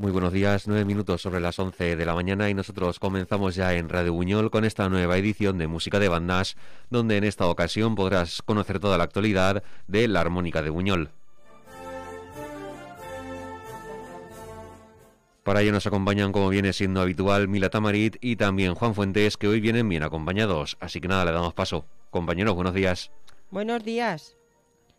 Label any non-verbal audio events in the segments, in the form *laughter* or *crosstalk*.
Muy buenos días, nueve minutos sobre las once de la mañana y nosotros comenzamos ya en Radio Buñol con esta nueva edición de Música de Bandas, donde en esta ocasión podrás conocer toda la actualidad de la armónica de Buñol. Para ello nos acompañan, como viene siendo habitual, Mila Tamarit y también Juan Fuentes, que hoy vienen bien acompañados. Así que nada, le damos paso. Compañeros, buenos días. Buenos días.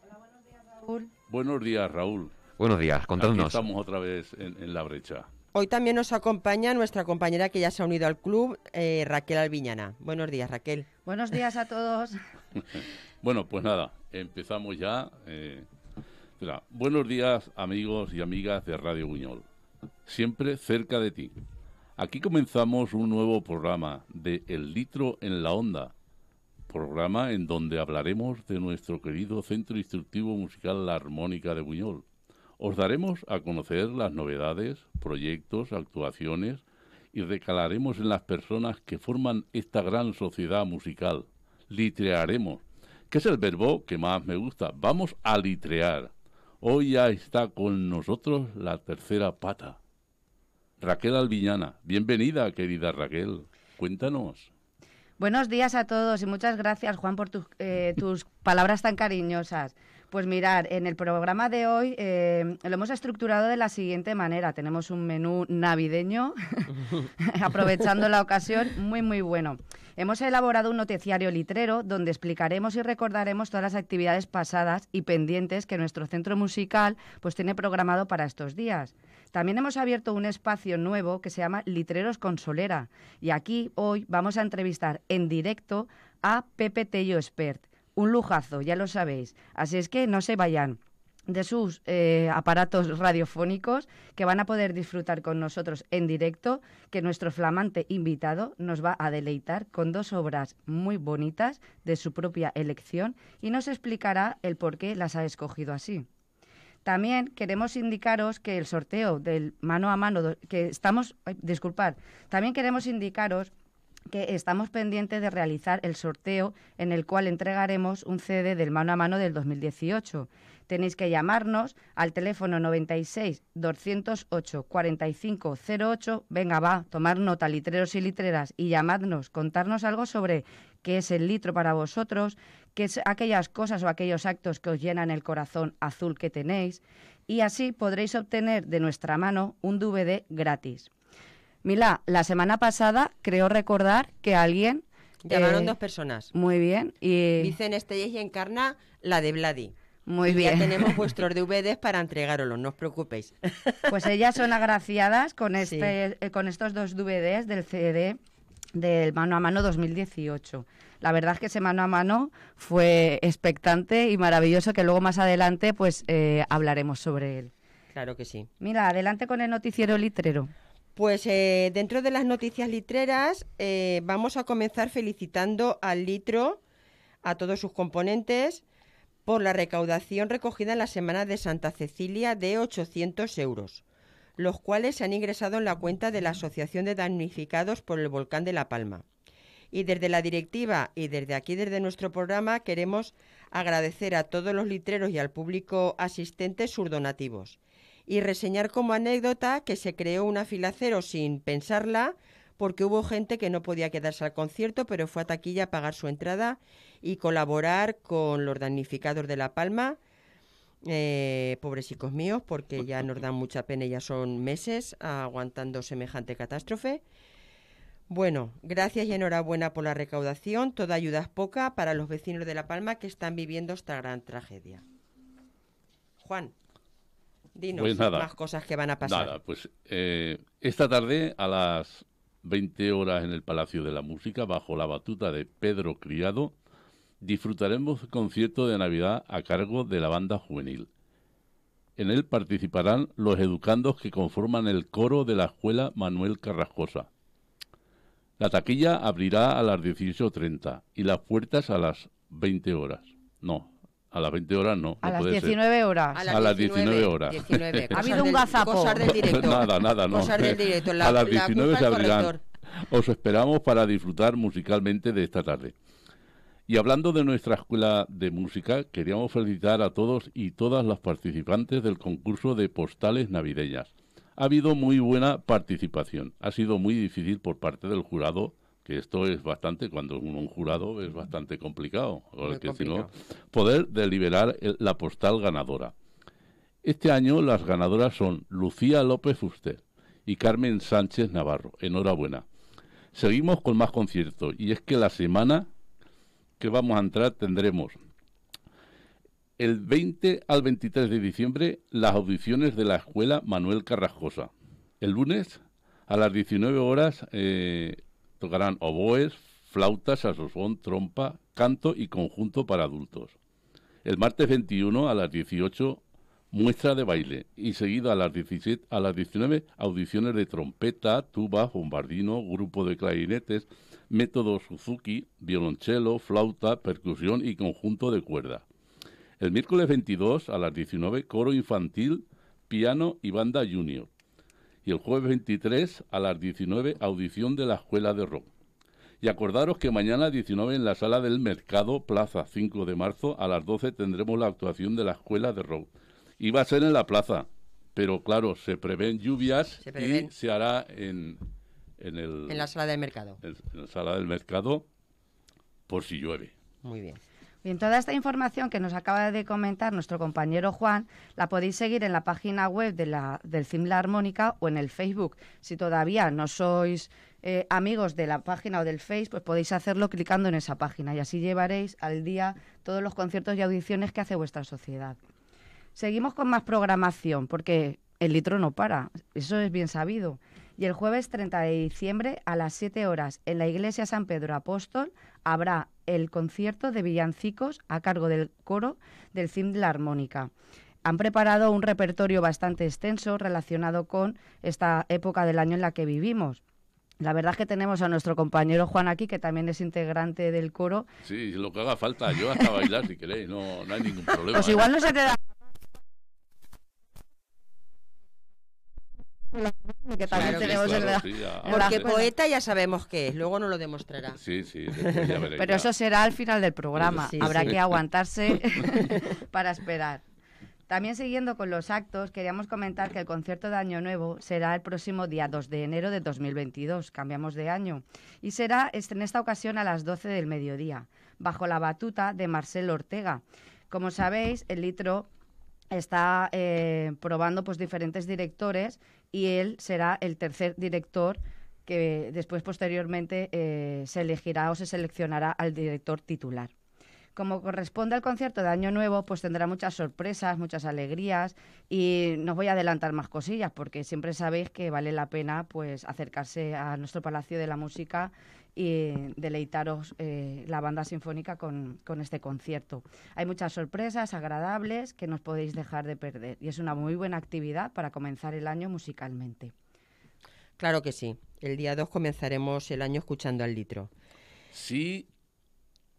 Hola, buenos días, Raúl. Buenos días, Raúl. Buenos días, contadnos. estamos otra vez en, la brecha. Hoy también nos acompaña nuestra compañera que ya se ha unido al club, eh, Raquel Alviñana. Buenos días, Raquel. Buenos días a todos. *laughs* bueno, pues nada, empezamos ya. Eh, buenos días, amigos y amigas de Radio Buñol. Siempre cerca de ti. Aquí comenzamos un nuevo programa de El Litro en la Onda, programa en donde hablaremos de nuestro querido Centro Instructivo Musical La Armónica de Buñol, os daremos a conocer las novedades, proyectos, actuaciones y recalaremos en las personas que forman esta gran sociedad musical. Litrearemos, que es el verbo que más me gusta. Vamos a litrear. Hoy ya está con nosotros la tercera pata. Raquel Alviñana, bienvenida querida Raquel. Cuéntanos. Buenos días a todos y muchas gracias Juan por tus eh, palabras tan cariñosas. Pues mirar, en el programa de hoy eh, lo hemos estructurado de la siguiente manera. Tenemos un menú navideño, *laughs* aprovechando la ocasión, muy, muy bueno. Hemos elaborado un noticiario litrero donde explicaremos y recordaremos todas las actividades pasadas y pendientes que nuestro centro musical pues, tiene programado para estos días. También hemos abierto un espacio nuevo que se llama Litreros Solera, y aquí hoy vamos a entrevistar en directo a Pepe Tello Expert un lujazo, ya lo sabéis. Así es que no se vayan de sus eh, aparatos *laughs* radiofónicos que van a poder disfrutar con nosotros en directo, que nuestro flamante invitado nos va a deleitar con dos obras muy bonitas de su propia elección y nos explicará el por qué las ha escogido así. También queremos indicaros que el sorteo del mano a mano que estamos, disculpad, también queremos indicaros que estamos pendientes de realizar el sorteo en el cual entregaremos un CD del mano a mano del 2018. Tenéis que llamarnos al teléfono 96 208 08. Venga, va, tomar nota, litreros y litreras, y llamadnos, contarnos algo sobre qué es el litro para vosotros, qué es aquellas cosas o aquellos actos que os llenan el corazón azul que tenéis, y así podréis obtener de nuestra mano un DVD gratis. Mila, la semana pasada creo recordar que alguien... Llamaron eh, dos personas. Muy bien. Y... Dicen y encarna la de Vladi. Muy bien. Ya tenemos *laughs* vuestros DVDs para entregaroslos, no os preocupéis. *laughs* Pues ellas son agraciadas con, este, eh, con estos dos DVDs del CD del Mano a Mano 2018. La verdad es que ese mano a mano fue expectante y maravilloso que luego más adelante pues eh, hablaremos sobre él. Claro que sí. Mira, adelante con el noticiero litrero. Pues eh, dentro de las noticias litreras eh, vamos a comenzar felicitando al litro, a todos sus componentes, por la recaudación recogida en la Semana de Santa Cecilia de 800 euros, los cuales se han ingresado en la cuenta de la Asociación de Damnificados por el Volcán de La Palma. Y desde la directiva y desde aquí, desde nuestro programa, queremos agradecer a todos los litreros y al público asistente sus donativos y reseñar como anécdota que se creó una fila cero sin pensarla porque hubo gente que no podía quedarse al concierto, pero fue a taquilla a pagar su entrada y colaborar con los damnificados de La Palma, eh, pobres hijos míos, porque ya nos dan mucha pena ya son meses aguantando semejante catástrofe. Bueno, gracias y enhorabuena por la recaudación. Toda ayuda es poca para los vecinos de La Palma que están viviendo esta gran tragedia. Juan. Dinos pues nada, más cosas que van a pasar. Nada, pues eh, esta tarde a las 20 horas en el Palacio de la Música, bajo la batuta de Pedro Criado, disfrutaremos concierto de Navidad a cargo de la banda juvenil. En él participarán los educandos que conforman el coro de la Escuela Manuel Carrajosa. La taquilla abrirá a las 18.30 y las puertas a las 20 horas. No, a las 20 horas no. A las 19 horas. A las, 19, horas. *laughs* ha habido un gazapo. Cosas del directo. *laughs* nada, nada, no. directo. a las 19 se abrirán. Os esperamos para disfrutar musicalmente de esta tarde. Y hablando de nuestra escuela de música, queríamos felicitar a todos y todas las participantes del concurso de postales navideñas. Ha habido muy buena participación. Ha sido muy difícil por parte del jurado que esto es bastante, cuando un jurado es bastante complicado, poder deliberar la postal ganadora. Este año las ganadoras son Lucía López Fuster y Carmen Sánchez Navarro. Enhorabuena. Seguimos con más conciertos y es que la semana que vamos a entrar tendremos el 20 al 23 de diciembre las audiciones de la Escuela Manuel Carrascosa. El lunes a las 19 horas eh, tocarán oboes, flautas, saxofón, trompa, canto y conjunto para adultos. El martes 21 a las 18 muestra de baile y seguida a las 17 a las 19 audiciones de trompeta, tuba, bombardino, grupo de clarinetes, método Suzuki, violonchelo, flauta, percusión y conjunto de cuerda. El miércoles 22 a las 19 coro infantil, piano y banda junior y el jueves 23 a las 19 audición de la Escuela de Rock. Y acordaros que mañana 19 en la sala del mercado Plaza 5 de marzo a las 12 tendremos la actuación de la Escuela de Rock. Y va a ser en la plaza, pero claro, se prevén lluvias y se hará en, el, en la sala del mercado. en la sala del mercado por si llueve. Muy bien. Bien, toda esta información que nos acaba de comentar nuestro compañero Juan la podéis seguir en la página web de la, del CIM La Armónica o en el Facebook. Si todavía no sois eh, amigos de la página o del Face, pues podéis hacerlo clicando en esa página y así llevaréis al día todos los conciertos y audiciones que hace vuestra sociedad. Seguimos con más programación porque el litro no para, eso es bien sabido. Y el jueves 30 de diciembre a las 7 horas en la Iglesia San Pedro Apóstol habrá el concierto de villancicos a cargo del coro del CIM de la Armónica. Han preparado un repertorio bastante extenso relacionado con esta época del año en la que vivimos. La verdad es que tenemos a nuestro compañero Juan aquí, que también es integrante del coro. Sí, lo que haga falta, yo hasta bailar si queréis, no, no hay ningún problema. Pues igual ¿eh? no se te da Porque poeta ya sabemos que es, luego nos lo demostrará. Sí, sí, Pero eso será al final del programa. Habrá que aguantarse *laughs* *laughs* para esperar. También siguiendo con los actos, queríamos comentar que el concierto de Año Nuevo será el próximo día 2 de enero de 2022, cambiamos de año, y será en esta ocasión a las 12 del mediodía, bajo la batuta de Marcel Ortega. Como sabéis, el litro está eh, probando pues, diferentes directores y él será el tercer director que después posteriormente eh, se elegirá o se seleccionará al director titular como corresponde al concierto de Año Nuevo, pues tendrá muchas sorpresas, muchas alegrías y no voy a adelantar más cosillas porque siempre sabéis que vale la pena pues acercarse a nuestro Palacio de la Música y deleitaros eh, la banda sinfónica con, con, este concierto. Hay muchas sorpresas agradables que nos podéis dejar de perder y es una muy buena actividad para comenzar el año musicalmente. Claro que sí. El día 2 comenzaremos el año escuchando al litro. Sí,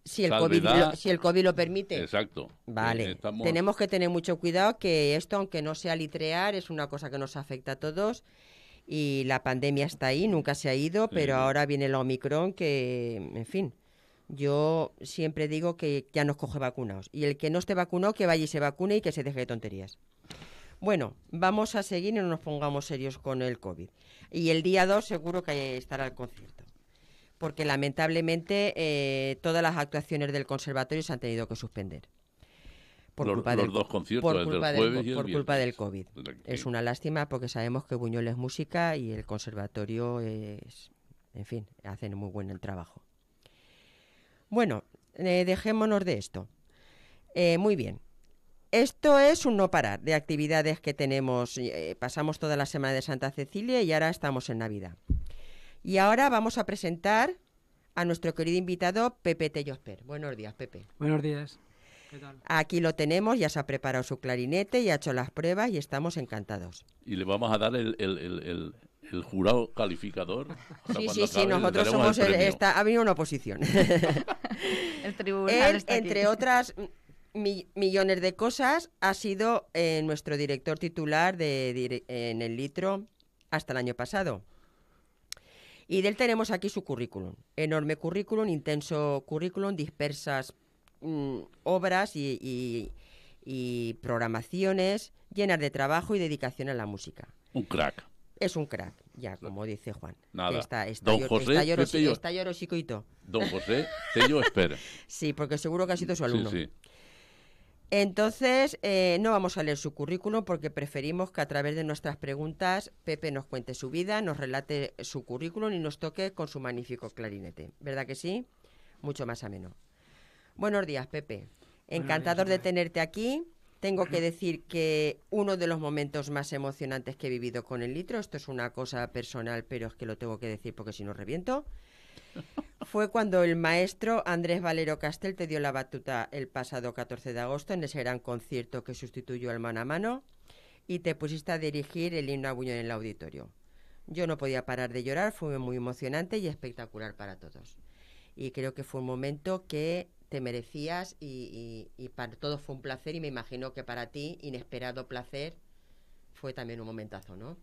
si el, COVID lo, si el COVID lo permite. Exacto. Vale. Eh, Tenemos que tener mucho cuidado que esto, aunque no sea litrear, es una cosa que nos afecta a todos y la pandemia está ahí, nunca se ha ido, pero ahora viene el Omicron que, en fin, yo siempre digo que ya nos coge vacunados. Y el que no esté vacunado, que vaya y se vacune y que se deje de tonterías. Bueno, vamos a seguir y no nos pongamos serios con el COVID. Y el día 2 seguro que estará el concierto porque lamentablemente eh, todas las actuaciones del conservatorio se han tenido que suspender. Por culpa los del, dos conciertos, por culpa, del, por culpa del COVID. Es una lástima porque sabemos que Buñol es música y el conservatorio es, en fin, hacen muy buen el trabajo. Bueno, eh, dejémonos de esto. Eh, muy bien. Esto es un no parar de actividades que tenemos. pasamos toda la semana de Santa Cecilia y ahora estamos en Navidad. Y ahora vamos a presentar a nuestro querido invitado Pepe Tellosper. Buenos días, Pepe. Buenos días. ¿Qué tal? Aquí lo tenemos, ya se ha preparado su clarinete, ya ha hecho las pruebas y estamos encantados. Y le vamos a dar el, jurado calificador. *laughs* Sí, sí, sí, nosotros somos ha habido una oposición. *laughs* el tribunal Él, entre otras millones de cosas, ha sido eh, nuestro director titular de, en el litro hasta el año pasado. Y de él tenemos aquí su currículum, enorme currículum, intenso currículum, dispersas mm, obras y, programaciones llenas de trabajo y dedicación a la música. Un crack. Es un crack, ya, como dice Juan. Nada. Está, Don José, está, está Don José yo espera. *laughs* sí, porque seguro que ha sido su alumno. Entonces, eh, no vamos a leer su currículum porque preferimos que a través de nuestras preguntas Pepe nos cuente su vida, nos relate su currículum y nos toque con su magnífico clarinete. ¿Verdad que sí? Mucho más ameno. Buenos días, Pepe. Encantador de tenerte aquí. Tengo que *clears throat* decir que uno de los momentos más emocionantes que he vivido con el litro, esto es una cosa personal, pero es que lo tengo que decir porque si no reviento, fue cuando el maestro Andrés Valero Castel te dio la batuta el pasado 14 de agosto en ese gran concierto que sustituyó al mano a mano y te pusiste a dirigir el himno a en el auditorio. Yo no podía parar de llorar, fue muy emocionante y espectacular para todos. Y creo que fue un momento que te merecías y, para todos fue un placer y me imagino que para ti, inesperado placer, fue también un momentazo, ¿no?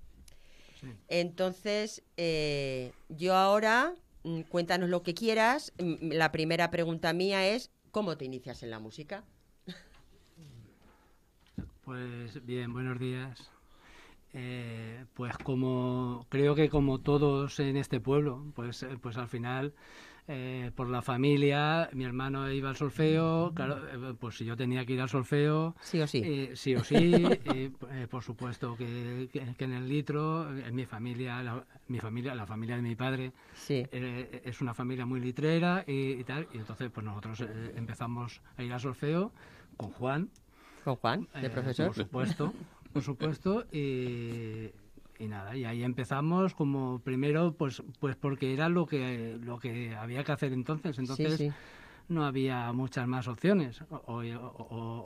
Entonces, eh, yo ahora Mm, cuéntanos lo que quieras. Mm, la primera pregunta mía es, ¿cómo te inicias en la música? Pues bien, buenos días. Eh, pues como creo que como todos en este pueblo, pues, eh, pues al final eh, por la familia, mi hermano iba al solfeo, claro, eh, pues si yo tenía que ir al solfeo. Sí o sí. Eh, sí o sí, *laughs* por supuesto que, en el litro, en mi familia, la, mi familia, la familia de mi padre, es una familia muy litrera y, tal, y entonces pues nosotros empezamos a ir al solfeo con Juan. Con Juan, de profesor. por supuesto, por supuesto, y y nada, y ahí empezamos como primero, pues, pues porque era lo que, lo que había que hacer entonces. Entonces no había muchas más opciones. O,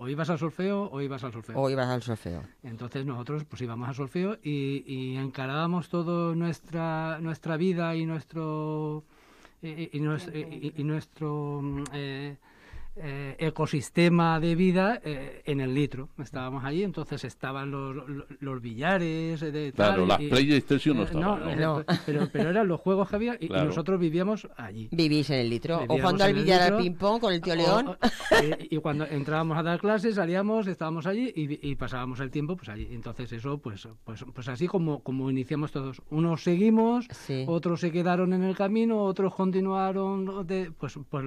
ibas al solfeo o ibas al solfeo. O ibas al solfeo. Entonces nosotros pues íbamos al solfeo y, encarábamos todo nuestra, nuestra vida y nuestro... Eh, nuestro... Mm, eh, eh, ecosistema de vida eh, en el litro. Estábamos allí, entonces estaban los, los, billares. De, claro, las PlayStation eh, *laughs* pero, pero, eran los juegos que había y, nosotros vivíamos allí. Vivís en el litro. o cuando al billar al ping-pong con el tío León. y, cuando entrábamos a dar clases, salíamos, estábamos allí y, pasábamos el tiempo pues allí. Entonces, eso, pues, pues, pues así como, como iniciamos todos. Unos seguimos, otros se quedaron en el camino, otros continuaron, de, pues, pues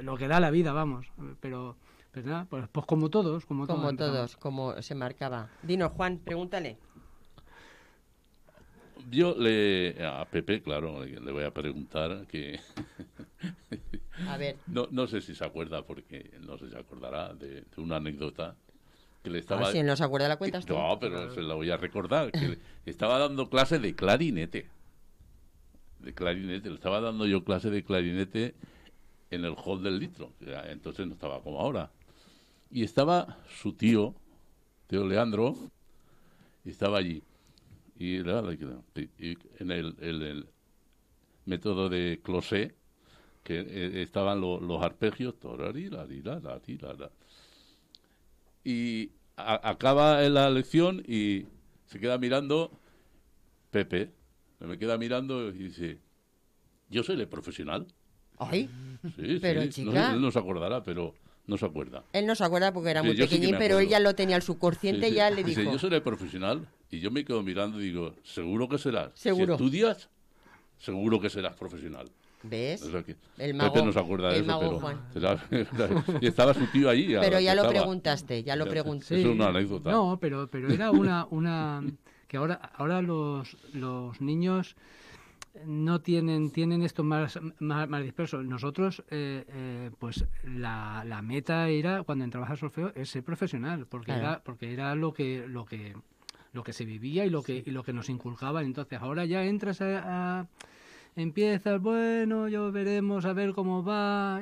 lo que da la vida vamos. Pero, pues, pues pues, como todos, como, todos. Como se marcaba. Dino, Juan, pregúntale. Yo le a Pepe, claro, le, voy a preguntar que a ver. *laughs* No, no sé si se acuerda porque no sé si se acordará de, una anécdota que le estaba ah, si no se acuerda la cuenta No, pero se la voy a recordar que estaba dando clase de clarinete. De clarinete, le estaba dando yo clase de clarinete en el hall del litro, entonces no estaba como ahora. Y estaba su tío, tío Leandro, y estaba allí. Y, en el, método de Closet... que eh, estaban los arpegios, y acaba la lección y se queda mirando Pepe, me queda mirando y dice, yo soy el profesional. Ay, pero chica. No, él no se acordará, pero no se acuerda. Él no se acuerda porque era muy pequeñín, pero él ya lo tenía al subconsciente y ya le dijo. yo seré profesional y yo me quedo mirando y digo, seguro que serás. Seguro. Si estudias, seguro que serás profesional. ¿Ves? el mago, Pepe no se acuerda de eso, pero, y estaba su tío allí. Pero ya lo preguntaste, ya lo pregunté. es una anécdota. No, pero, era una, una que ahora, ahora los, los niños no tienen, tienen esto más, más, disperso. Nosotros, eh, eh, pues la, la, meta era, cuando entrabas al solfeo, es ser profesional, porque, era, porque era lo que, lo que lo que se vivía y lo que, lo que nos inculcaban. Entonces, ahora ya entras a, empiezas, bueno, yo veremos a ver cómo va,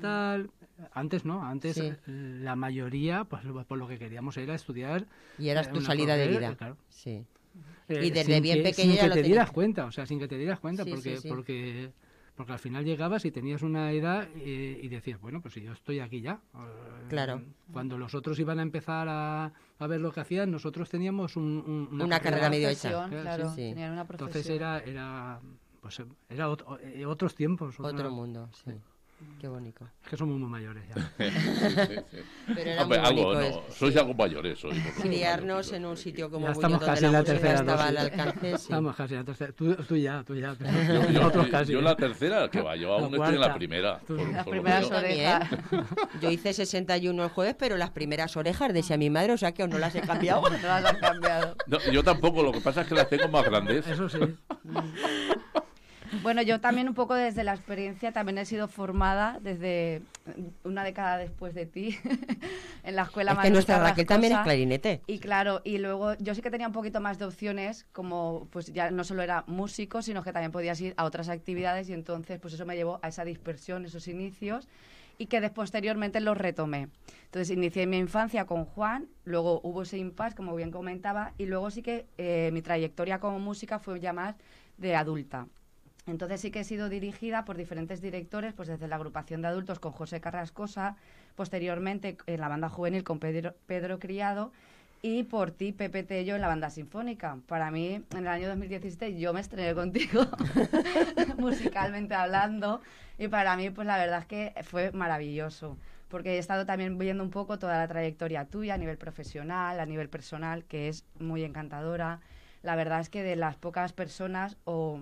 tal. Antes no, antes la mayoría, pues por lo que queríamos era estudiar. Y eras eh, tu salida de vida. Sí. Eh, y desde bien pequeña sin que te dieras cuenta, o sea, sin que te dieras cuenta, porque, porque porque al final llegabas y tenías una edad eh, y decías, bueno, pues si yo estoy aquí ya. Claro. Eh, cuando los otros iban a empezar a, a ver lo que hacían, nosotros teníamos un, una, carrera, medio hecha. Claro, Entonces era, era, pues, era otros tiempos. otro mundo, sí. Qué bonito. Es que somos muy mayores ya. *laughs* sí, sí, Pero algo, sois algo mayores. Criarnos en un sitio como ya estamos casi en la, tercera. Estaba al alcance, Estamos casi en la tercera. Tú, ya, tú ya. Yo, en la tercera, que va, yo aún estoy en la primera. las primeras orejas. Yo hice 61 el jueves, pero las primeras orejas decía mi madre, o sea que no las he cambiado. no las han cambiado. yo tampoco, lo que pasa es que las tengo más grandes. Eso sí. *laughs* Bueno, yo también un poco desde la experiencia, también he sido formada desde eh, una década después de ti *laughs* en la escuela. Es que nuestra Raquel también es clarinete. Y claro, y luego yo sí que tenía un poquito más de opciones, como pues ya no solo era músico, sino que también podías ir a otras actividades y entonces pues eso me llevó a esa dispersión, esos inicios y que después, posteriormente los retomé. Entonces inicié mi infancia con Juan, luego hubo ese impasse, como bien comentaba, y luego sí que eh, mi trayectoria como música fue ya más de adulta. Entonces sí que he sido dirigida por diferentes directores, pues desde la agrupación de adultos con José Carrascosa, posteriormente en la banda juvenil con Pedro, Criado y por ti, Pepe Tello, en la banda sinfónica. Para mí, en el año 2017 yo me estrené *laughs* contigo, *laughs* musicalmente hablando, y para mí, pues la verdad es que fue maravilloso, porque he estado también viendo un poco toda la trayectoria tuya a nivel profesional, a nivel personal, que es muy encantadora. La verdad es que de las pocas personas o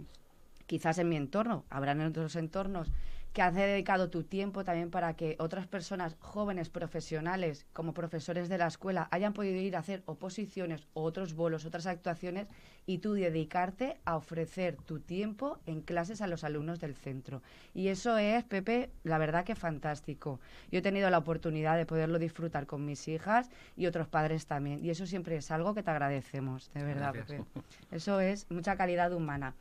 quizás en mi entorno, habrán en otros entornos, que has dedicado tu tiempo también para que otras personas jóvenes profesionales, como profesores de la escuela, hayan podido ir a hacer oposiciones o otros bolos, otras actuaciones, y tú dedicarte a ofrecer tu tiempo en clases a los alumnos del centro. Y eso es, Pepe, la verdad que fantástico. Yo he tenido la oportunidad de poderlo disfrutar con mis hijas y otros padres también. Y eso siempre es algo que te agradecemos, de verdad, Pepe. Eso es mucha calidad humana.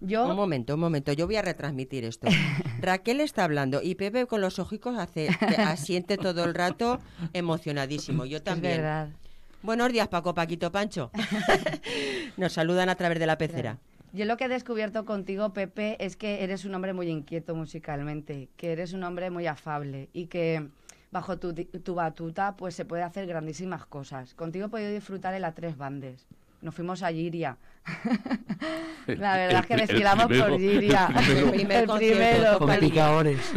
Un momento, un momento, yo voy a retransmitir esto. *laughs* Raquel está hablando y Pepe con los ojicos hace, asiente todo el rato emocionadísimo. Yo también. verdad. Buenos días, Paco, Paquito, Pancho. *laughs* Nos saludan a través de la pecera. Yo lo que he descubierto contigo, Pepe, es que eres un hombre muy inquieto musicalmente, que eres un hombre muy afable y que bajo tu, tu batuta pues se puede hacer grandísimas cosas. Contigo he podido disfrutar el a tres bandes. Nos fuimos a Giria. *laughs* la verdad es que desfilamos por Giria. *laughs* El, primero. Con picadores.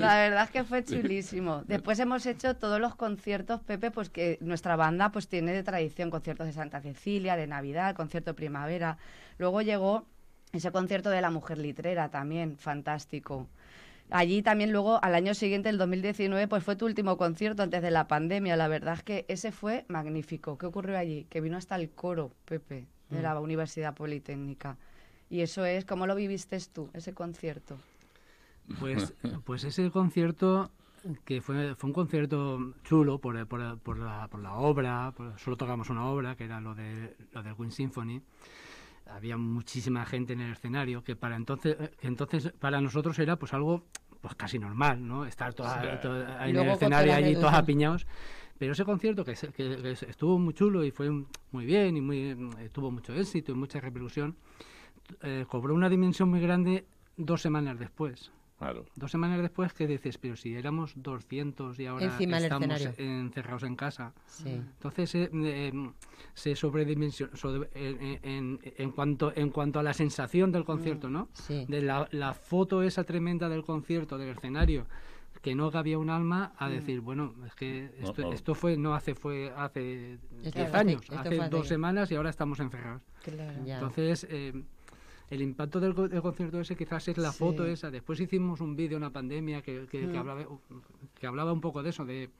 La verdad es que fue chulísimo. Después hemos hecho todos los conciertos, Pepe, pues que nuestra banda pues tiene de tradición conciertos de Santa Cecilia, de Navidad, concierto de primavera. Luego llegó ese concierto de la mujer litrera también, fantástico. Allí también luego, al año siguiente, el 2019, pues fue tu último concierto antes de la pandemia. La verdad es que ese fue magnífico. ¿Qué ocurrió allí? Que vino hasta el coro, Pepe, de la mm. Universidad Politécnica. Y eso es, ¿cómo lo viviste tú, ese concierto? Pues, *laughs* pues ese concierto que fue, un concierto chulo por, por, la, por la, obra, solo tocamos una obra, que era lo, de, lo del Queen Symphony había muchísima gente en el escenario que para entonces, eh, entonces para nosotros era pues algo pues casi normal, ¿no? Estar toda, en el escenario allí todos apiñados. Pero ese concierto que, que, estuvo muy chulo y fue muy bien y muy, eh, tuvo mucho éxito y mucha repercusión, eh, cobró una dimensión muy grande dos semanas después. Dos semanas después, ¿qué dices? Pero si éramos 200 y ahora estamos encerrados en casa. Entonces, eh, em, se sobredimensiona en, cuanto, en cuanto a la sensación del concierto, mm, ¿no? De la, foto esa tremenda del concierto, del escenario que no había un alma a mm. decir, bueno, es que esto, fue no hace fue hace 10 años, hace, dos semanas y ahora estamos encerrados. Entonces, eh, el impacto del, concierto ese quizás es la foto esa. Después hicimos un vídeo una pandemia que, que, mm. hablaba, que hablaba un poco de eso, de,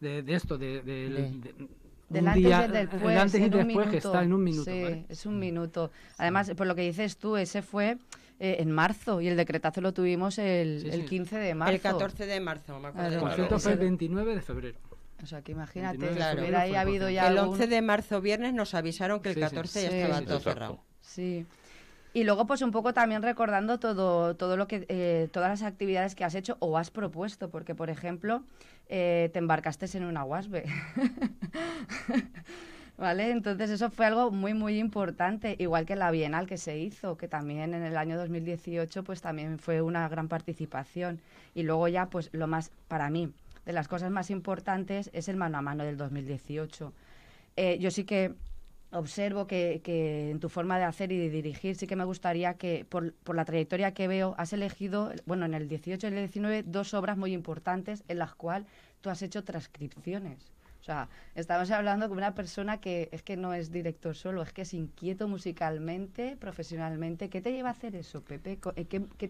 de, esto, de, del antes y después. antes y que está en un minuto. Sí, es un mm. minuto. Además, por lo que dices tú, ese fue eh, en marzo y el decretazo lo tuvimos el, 15 de marzo. El 14 de marzo, me acuerdo. El concierto fue el 29 de febrero. O sea, que imagínate, ahí habido ya El 11 de marzo, viernes, nos avisaron que el 14 ya estaba todo cerrado. Sí. Y luego, pues un poco también recordando todo, todo lo que, eh, todas las actividades que has hecho o has propuesto, porque, por ejemplo, eh, te embarcaste en una WASBE. *laughs* ¿Vale? Entonces eso fue algo muy, muy importante, igual que la Bienal que se hizo, que también en el año 2018 pues también fue una gran participación. Y luego ya pues lo más, para mí, de las cosas más importantes es el mano a mano del 2018. Eh, yo sí que observo que, en tu forma de hacer y de dirigir, sí que me gustaría que, por, la trayectoria que veo, has elegido, bueno, en el 18 y el 19, dos obras muy importantes en las cuales tú has hecho transcripciones. O sea, estamos hablando con una persona que es que no es director solo, es que es inquieto musicalmente, profesionalmente. ¿Qué te lleva a hacer eso, Pepe? Eh, ¿Qué,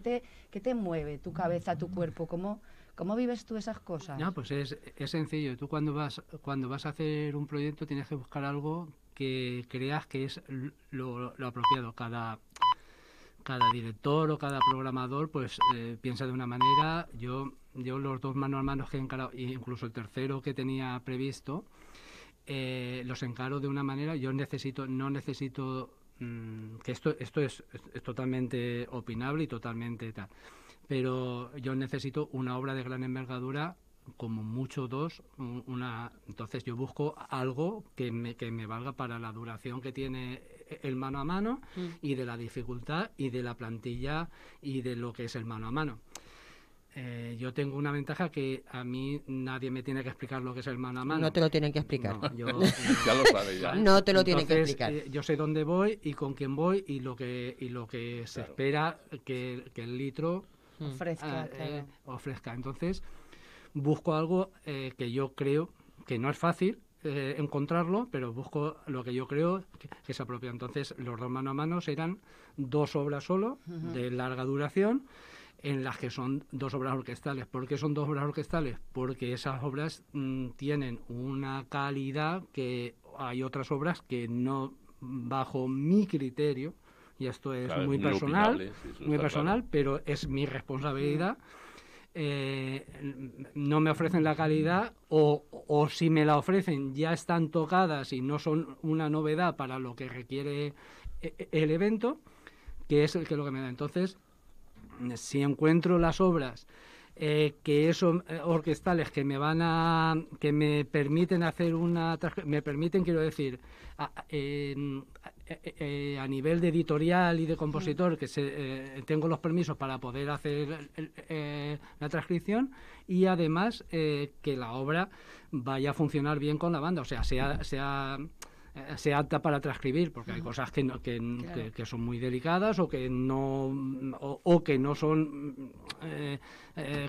te, mueve tu cabeza, tu cuerpo? ¿Cómo, vives tú esas cosas? No, pues es, es sencillo. Tú cuando vas, cuando vas a hacer un proyecto tienes que buscar algo que creas que es lo, apropiado. Cada, cada director o cada programador pues eh, piensa de una manera. Yo, yo los dos manos a mano que he encarado, incluso el tercero que tenía previsto, eh, los encaro de una manera. Yo necesito, no necesito mm, que esto, esto es, totalmente opinable y totalmente tal. Pero yo necesito una obra de gran envergadura como mucho dos, una, entonces yo busco algo que me, valga para la duración que tiene el mano a mano mm. y de la dificultad y de la plantilla y de lo que es el mano a mano. Eh, yo tengo una ventaja que a mí nadie me tiene que explicar lo que es el mano a mano. No te lo tienen que explicar. No, yo, *laughs* ya lo No te lo tienen que explicar. Eh, yo sé dónde voy y con quién voy y lo que, lo que se espera que, el litro mm. ofrezca, ofrezca. Eh, entonces, busco algo eh, que yo creo que no es fácil eh, encontrarlo, pero busco lo que yo creo que, se apropia. Entonces, los dos mano a mano serán dos obras solo, de larga duración, en las que son dos obras orquestales. ¿Por qué son dos obras orquestales? Porque esas obras mm, tienen una calidad que hay otras obras que no, bajo mi criterio, y esto es muy, personal, muy personal, pero es mi responsabilidad eh, no me ofrecen la calidad o, si me la ofrecen ya están tocadas y no son una novedad para lo que requiere eh, eh, el evento, que es el que lo que me da. Entonces, si encuentro las obras eh, que esos orquestales que me van a que me permiten hacer una me permiten quiero decir a, eh, eh, eh, a nivel de editorial y de compositor, que se, tengo los permisos para poder hacer la transcripción y además que la obra vaya a funcionar bien con la banda, o sea, sea, sea, sea apta para transcribir, porque hay cosas que, que, son muy delicadas o que no, o, que no son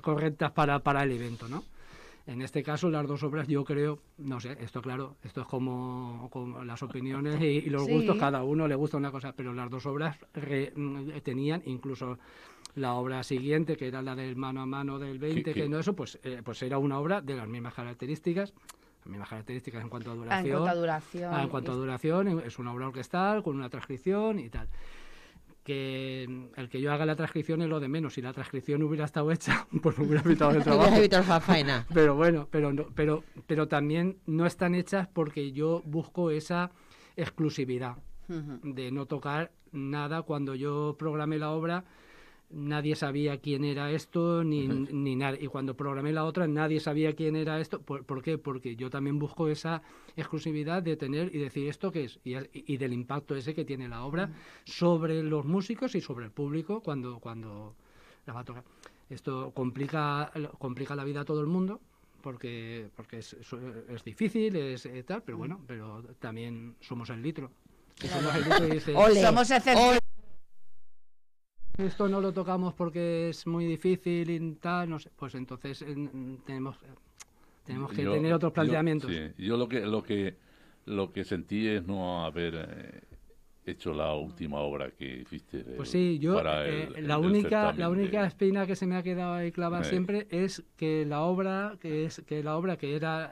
correctas para, para el evento, ¿no? En este caso, las dos obras, yo creo, no sé, esto claro, esto es como, las opiniones y, los gustos, cada uno le gusta una cosa, pero las dos obras mm, tenían incluso la obra siguiente, que era la del mano a mano del 20, que no eso, pues, eh, pues era una obra de las mismas características las mismas características en cuanto a duración. Ah, en cuanto a duración. Ah, en cuanto a duración, es una obra orquestal con una transcripción y tal el que yo haga la transcripción es lo de menos. Si la transcripción hubiera estado hecha, *laughs* pues me hubiera evitado el *laughs* trabajo. *laughs* Pero bueno, pero, no, pero, pero también no están hechas porque yo busco esa exclusividad de no tocar nada. Cuando yo programé la obra, nadie sabía quién era esto, ni, ni Y cuando programé la otra, nadie sabía quién era esto. ¿Por, qué? Porque yo también busco esa exclusividad de tener y decir esto que es, y, del impacto ese que tiene la obra sobre los músicos y sobre el público cuando, cuando la va a tocar. Esto complica, complica la vida a todo el mundo. Porque, porque es, es difícil, es, eh, tal, pero bueno, pero también somos el litro. Somos el litro esto no lo tocamos porque es muy difícil y tal, no sé, pues entonces tenemos, tenemos que tener otros planteamientos. Yo, yo lo que lo que lo que sentí es no haber eh, hecho la última obra que hiciste. Pues sí, yo eh, eh, la, única, la única espina que se me ha quedado ahí clavada siempre es que la obra que es que la obra que era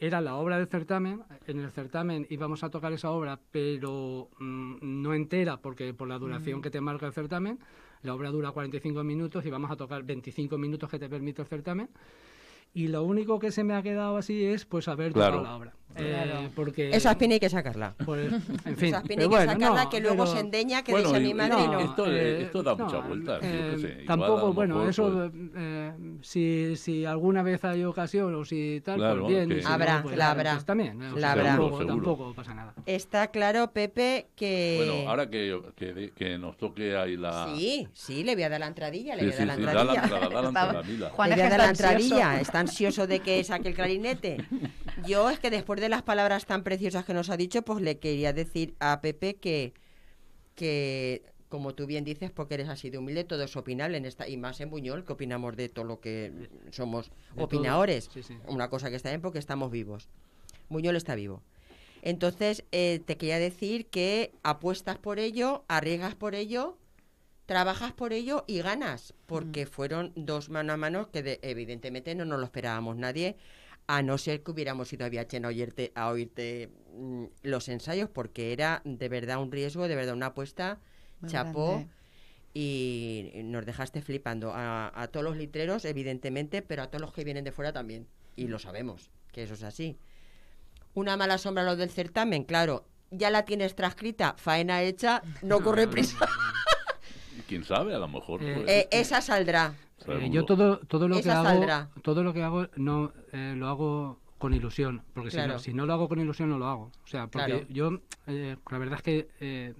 era la obra del certamen, en el certamen íbamos a tocar esa obra, pero mm, no entera porque por la duración mm. que te marca el certamen, la obra dura 45 minutos y vamos a tocar 25 minutos que te permite el certamen. Y lo único que se me ha quedado así es pues haber tocado la obra. Eh, esa espina hay que sacarla. Esa pues, *laughs* espina hay que sacarla que luego se endeña que dice mi madre no, eh, Esto, da muchas vueltas. Eh, tampoco, bueno, eso pues si, si alguna vez hay ocasión o si tal, pues bien. habrá, la habrá. Tampoco, pasa nada. Está claro, Pepe, que... Bueno, ahora que, que, que, nos toque ahí la... Sí, sí, le voy a dar la entradilla, le voy a dar la entradilla. Juan *laughs* le voy a dar la entradilla, está ansioso de que saque el clarinete. *laughs* Yo es que después de las palabras tan preciosas que nos ha dicho, pues le quería decir a Pepe que, que como tú bien dices, porque eres así de humilde, todo es opinable en esta, y más en Buñol, que opinamos de todo lo que somos opinadores. Una cosa que está bien porque estamos vivos. Buñol está vivo. Entonces, eh, te quería decir que apuestas por ello, arriesgas por ello, trabajas por ello y ganas, porque mm. fueron dos mano a mano que evidentemente no nos lo esperábamos nadie a no ser que hubiéramos ido a Viachen a oírte, a oírte mm, los ensayos, porque era de verdad un riesgo, de verdad una apuesta, chapó. Y nos dejaste flipando a, todos los litreros, evidentemente, pero a todos los que vienen de fuera también. Y lo sabemos, que eso es así. Una mala sombra lo del certamen, claro. Ya la tienes transcrita, faena hecha, no *laughs* corre prisa. ¿Quién sabe? A lo mejor. Eh, pues. eh, esa saldrá. Eh, yo todo, todo lo que hago, todo lo que hago no eh, lo hago con ilusión, porque si, no, lo hago con ilusión no lo hago. O sea, porque yo, eh, la verdad es que,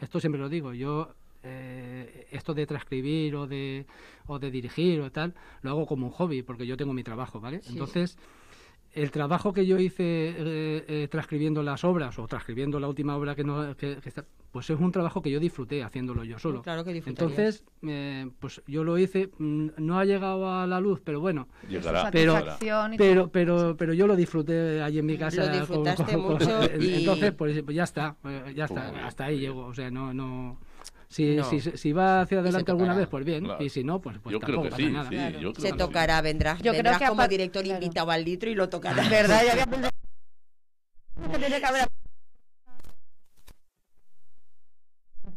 esto siempre lo digo, yo esto de transcribir o de, o de dirigir o tal, lo hago como un hobby, porque yo tengo mi trabajo, ¿vale? Entonces, el trabajo que yo hice transcribiendo las obras o transcribiendo la última obra que, que está, pues es un trabajo que yo disfruté haciéndolo yo solo. Claro que Entonces, eh, pues yo lo hice, mm, no ha llegado a la luz, pero bueno. Llegará. Pero, pero, pero, pero, yo lo disfruté allí en mi casa. Lo disfrutaste mucho Entonces, pues, pues ya está, eh, ya está, pues, hasta ahí llego, o sea, no... no si, si, si, va hacia adelante alguna vez, pues bien. Y si no, pues, pues yo tampoco creo que pasa nada. Se tocará, vendrá. yo creo que como director invitado al litro y lo tocará. *laughs* ¿Verdad? Ya había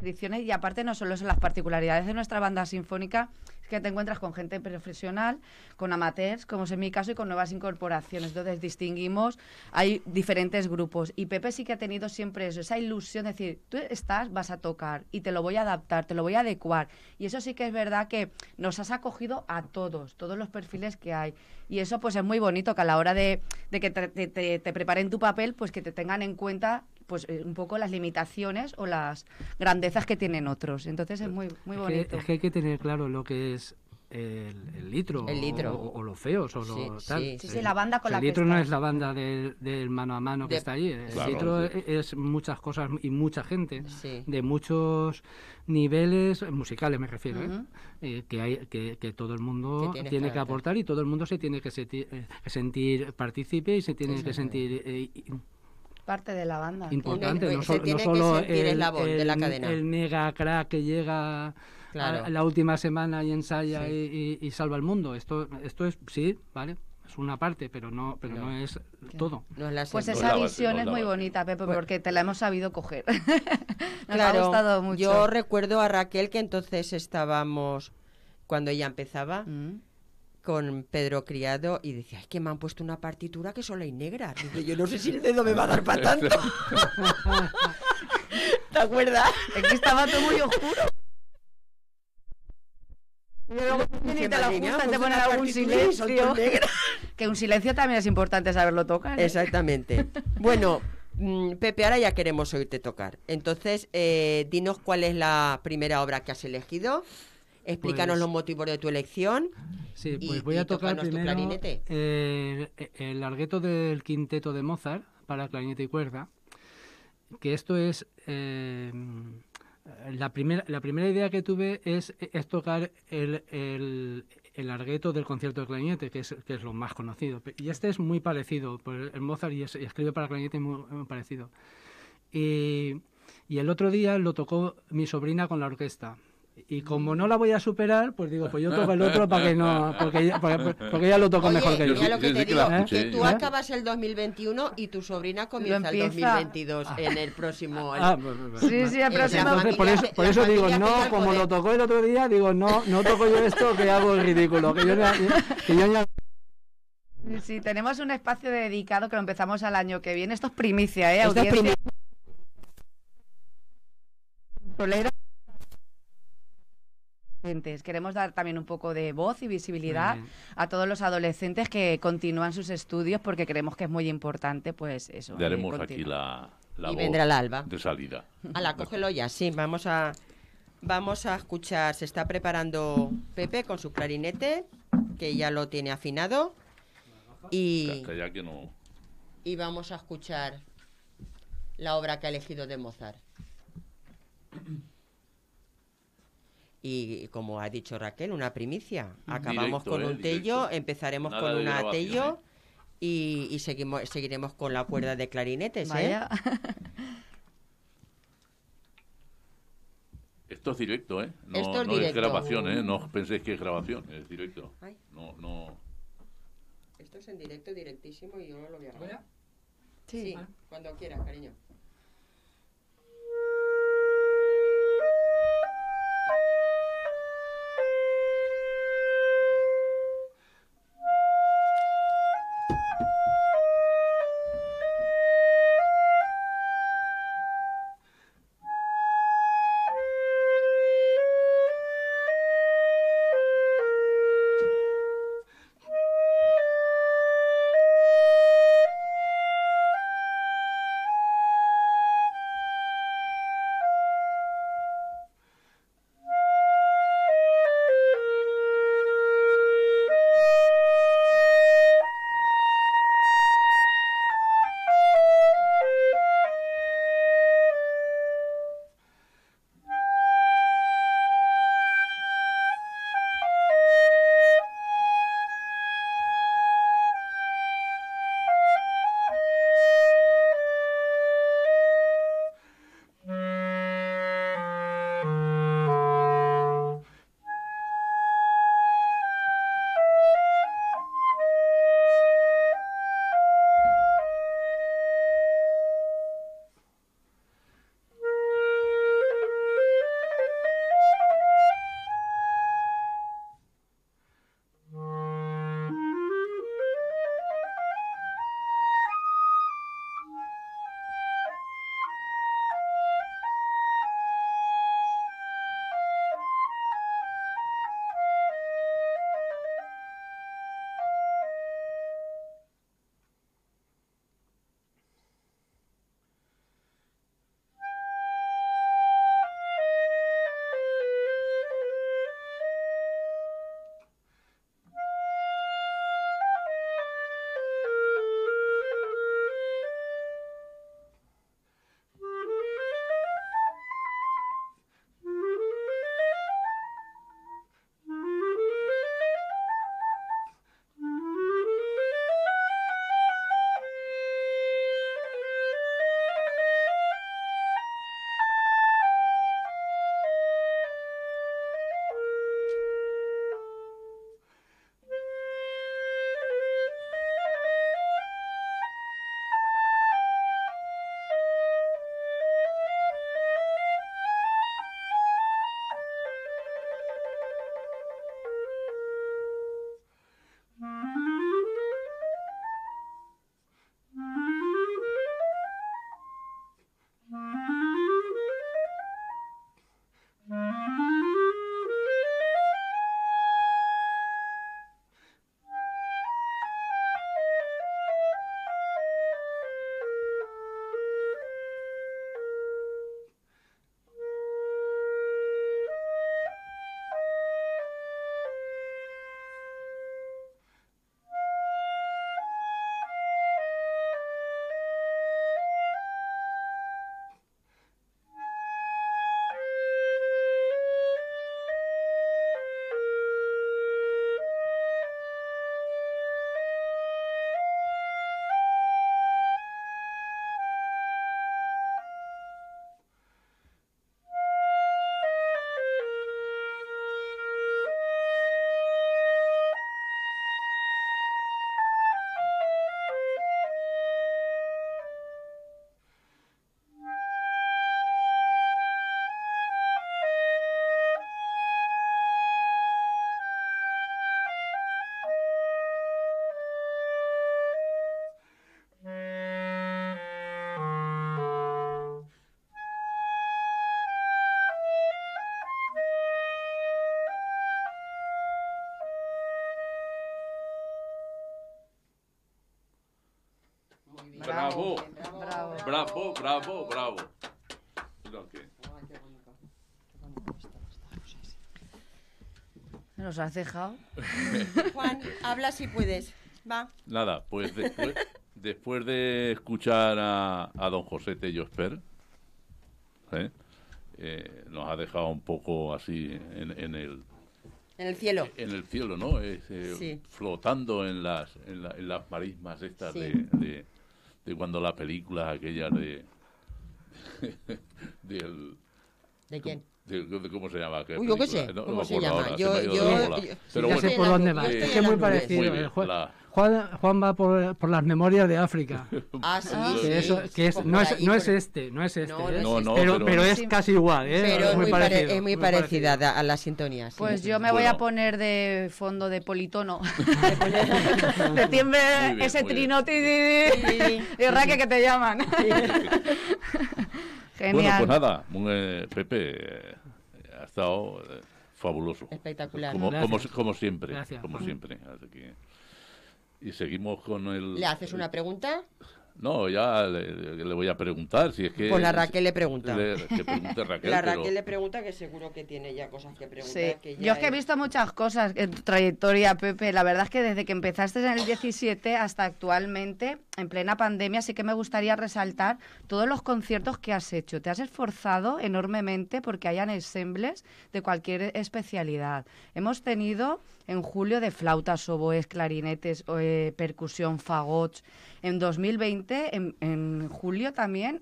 y aparte no solo son las particularidades de nuestra banda sinfónica, es que te encuentras con gente profesional, con amateurs, como es en mi caso, y con nuevas incorporaciones. Entonces distinguimos, hay diferentes grupos. Y Pepe sí que ha tenido siempre eso, esa ilusión de decir, tú estás, vas a tocar y te lo voy a adaptar, te lo voy a adecuar. Y eso sí que es verdad que nos has acogido a todos, todos los perfiles que hay. Y eso pues es muy bonito, que a la hora de, que te preparen tu papel, pues que te tengan en cuenta pues eh, un poco las limitaciones o las grandezas que tienen otros. Entonces es eh, muy, muy bonito. Es que, hay que tener claro lo que es el, litro, el litro. O, los feos o lo tal. Sí, la banda con El litro no es la banda del, mano a mano que está allí. El litro e, es muchas cosas y mucha gente de muchos niveles musicales, me refiero, ¿eh? que, hay, que, todo el mundo tiene que aportar y todo el mundo se tiene que, sentir partícipe y se tiene que sentir parte de la banda. Importante, no, solo el, de la cadena. el mega crack que llega la última semana y ensaya y, salva el mundo. Esto, esto es, sí, vale, es una parte, pero no, pero no, es todo. pues esa visión es muy bonita, Pepe, pues porque te la hemos sabido coger. *laughs* claro, Yo recuerdo a Raquel que entonces estábamos, cuando ella empezaba, mm con Pedro Criado y decía, es que me han puesto una partitura que solo hay negra. yo no sé si el dedo me va a dar para tanto. *laughs* ¿Te acuerdas? Es que estaba todo muy oscuro. la pues te algún silencio. *laughs* Que un silencio también es importante saberlo tocar. ¿eh? Exactamente. Bueno, mm, Pepe, ahora ya queremos oírte tocar. Entonces, eh, dinos cuál es la primera obra que has elegido Explícanos pues los motivos de tu elección. Sí, pues voy a tocar eh, el largueto del quinteto de Mozart para clarinete y cuerda, que esto es... Eh, la primera, la primera idea que tuve es, es tocar el, el, largueto del concierto de clarinete, que es, lo más conocido. Y este es muy parecido, por pues, el Mozart y, escribe para clarinete muy, muy parecido. Y, y, el otro día lo tocó mi sobrina con la orquesta. Y como no la voy a superar, pues digo, pues yo toco el otro para que no. Porque, porque, lo toco mejor que yo. lo que te digo, ¿Eh? tú ¿Eh? acabas el 2021 y tu sobrina comienza el 2022 en el próximo ah, año. Pues, pues, sí, sí, el pues, próximo. por eso, por eso digo, no, como lo tocó el otro día, digo, no, no toco yo esto, que hago el ridículo. Que yo, ya... Sí, tenemos un espacio dedicado que lo empezamos al año que viene. Esto es primicia, ¿eh? Esto Queremos dar también un poco de voz y visibilidad a todos los adolescentes que continúan sus estudios porque creemos que es muy importante, pues eso. Daremos eh, aquí la, vendrá alba. de salida. A la cógelo ya, sí, vamos a vamos a escuchar, se está preparando Pepe con su clarinete, que ya lo tiene afinado. Y, y vamos a escuchar la obra que ha elegido de Mozart. Y como ha dicho Raquel, una primicia. Mm. Acabamos con un ¿eh? tello, empezaremos con un tello y, seguimos, seguiremos con la cuerda de clarinetes. ¿eh? *laughs* Esto es directo, ¿eh? No, es, grabación, ¿eh? No mm. penséis que es grabación, es directo. Esto es en directo, directísimo y yo no lo voy a grabar. Sí. Cuando quieras, cariño. Bravo. Bravo, bravo, bravo. Nos has dejado. *laughs* Juan, habla si puedes. Va. Nada, pues después, de escuchar a, don José Tellosper, ¿eh? ¿eh? nos ha dejado un poco así en, el... En el cielo. En el cielo, ¿no? Eh, flotando en las, marismas estas de de cuando las películas aquellas de... *laughs* del ¿De quién? ¿Cómo se llama? Uy, yo qué sé. No, ¿Cómo no se llama? Ahora, yo, se yo, yo, Pero ya bueno, sé por dónde va. Eh, es muy parecido. Muy bien, eh, la... Juan, Juan, va por, por, las memorias de África. *laughs* Ah, sí. sí, eso, que es, no, es, no es este, no es este. No, ¿eh? Este. no, pero, pero, pero, es casi igual. ¿eh? Pero es muy, parecido, es muy, muy parecida parecido. a las sintonías. Sí. Pues yo me bueno. voy a poner de fondo de politono. *laughs* de tiembre ese trinote y, y, y, raque que te llaman. Bueno, pues nada, Pepe, eh, ha estado eh, fabuloso. Espectacular. Como, como, siempre. Como siempre. y seguimos con el... ¿Le haces una pregunta? No, ya le, voy a preguntar si es que... Pues la Raquel le pregunta. que *laughs* la Raquel le pregunta que seguro que tiene ya cosas que preguntar. Yo es que he visto muchas cosas en tu trayectoria, Pepe. La verdad es que desde que empezaste en el 17 hasta actualmente, en plena pandemia, sí que me gustaría resaltar todos los conciertos que has hecho. Te has esforzado enormemente porque hayan ensembles de cualquier especialidad. Hemos tenido en julio de flautas, oboes, clarinetes, eh, percusión, fagots. En 2020 en, julio también,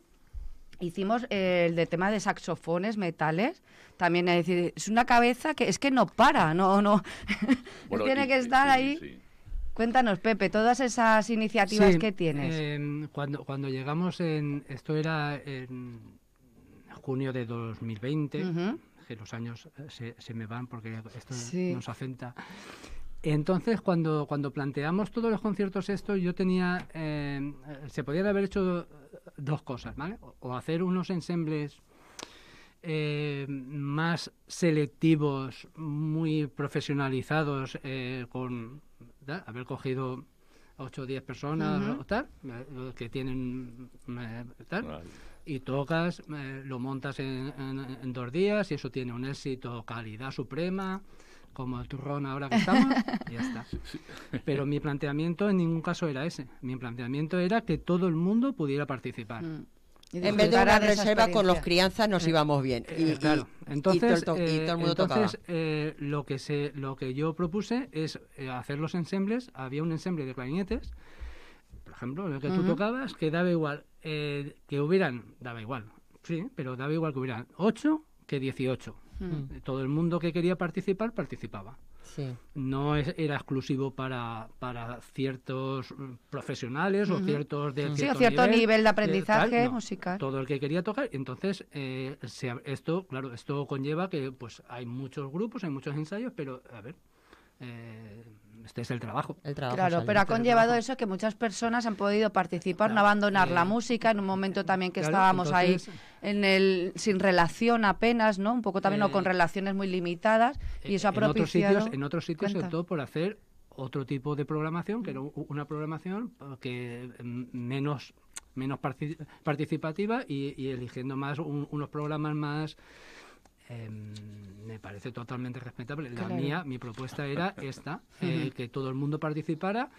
hicimos eh, el de tema de saxofones, metales, también es decir, es una cabeza que es que no para, no, no, *laughs* tiene que estar ahí. Cuéntanos, Pepe, todas esas iniciativas que tienes. Em, cuando, cuando llegamos en, esto era en junio de 2020, que los años eh, se, se, me van porque esto nos afecta. Entonces, cuando, cuando planteamos todos los conciertos estos, yo tenía, eh, se podían haber hecho dos cosas, ¿vale? O hacer unos ensembles eh, más selectivos, muy profesionalizados, eh, con haber cogido 8 o 10 personas o tal, que tienen tal, y tocas, lo montas en, dos días y eso tiene un éxito, calidad suprema, como el turrón ahora que estamos, ya está. Pero mi planteamiento en ningún caso era ese. Mi planteamiento era que todo el mundo pudiera participar. Mm. En vez de una reserva con los crianzas nos eh, íbamos bien. Eh, y, claro. Entonces, todo, el eh, entonces lo que se, lo que yo propuse es hacer los ensembles. Había un ensemble de clarinetes, por ejemplo, el que tú tocabas, que daba igual que hubieran, daba igual, sí, pero daba igual que hubieran 8 que 18. Mm. Todo el mundo que quería participar participaba. No era exclusivo para, ciertos mm, profesionales o ciertos de cierto, nivel, de aprendizaje musical. Todo el que quería tocar. Entonces, eh, esto, claro, esto conlleva que pues hay muchos grupos, hay muchos ensayos, pero a ver, este es el trabajo. claro, pero ha conllevado eso que muchas personas han podido participar, no abandonar la eh, música en un momento también que estábamos ahí en el sin relación apenas, ¿no? Un poco también o con eh, relaciones muy limitadas y eso ha propiciado. En otros sitios, en otros sobre todo por hacer otro tipo de programación, que era una programación eh, que mm, menos menos participativa y, eligiendo más unos programas más Em, me parece totalmente respetable. La mía, mi propuesta era *laughs* esta, que todo el mundo participara.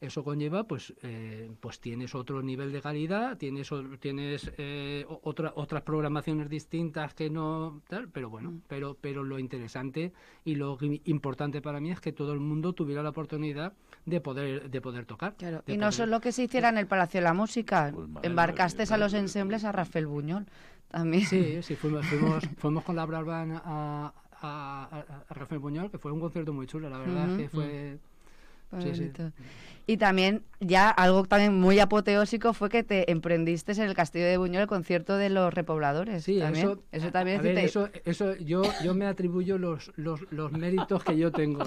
Eso conlleva, pues, eh, pues tienes otro nivel de calidad, tienes, tienes eh, otra, otras programaciones distintas que no tal, pero bueno, pero, pero lo interesante y lo importante para mí es que todo el mundo tuviera la oportunidad de poder, de poder tocar. y no solo que se hiciera en el Palacio de la Música, pues embarcaste a los ensembles a Rafael Buñol también. Sí, sí, fuimos, *laughs* con la Bravan a, a, Rafael Buñol, que fue un concierto muy chulo, la verdad, que fue... Mm. Sí, y también, ya algo también muy apoteósico fue que te emprendiste en el Castillo de Buñol el concierto de los repobladores. Sí, Eso, también. eso, yo, yo me atribuyo los, los, méritos que yo tengo.